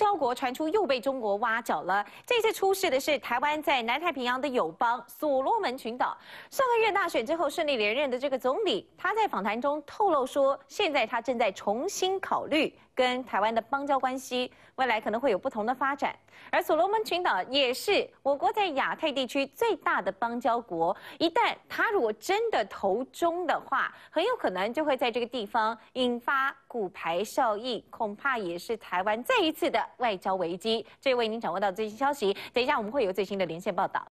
交国传出又被中国挖角了。这次出事的是台湾在南太平洋的友邦所罗门群岛。上个月大选之后顺利连任的这个总理，他在访谈中透露说，现在他正在重新考虑跟台湾的邦交关系，未来可能会有不同的发展。而所罗门群岛也是我国在亚太地区最大的邦交国。一旦他如果真的投中的话，很有可能就会在这个地方引发骨牌效应，恐怕也是台湾再一次的。外交危机，这为您掌握到最新消息。等一下，我们会有最新的连线报道。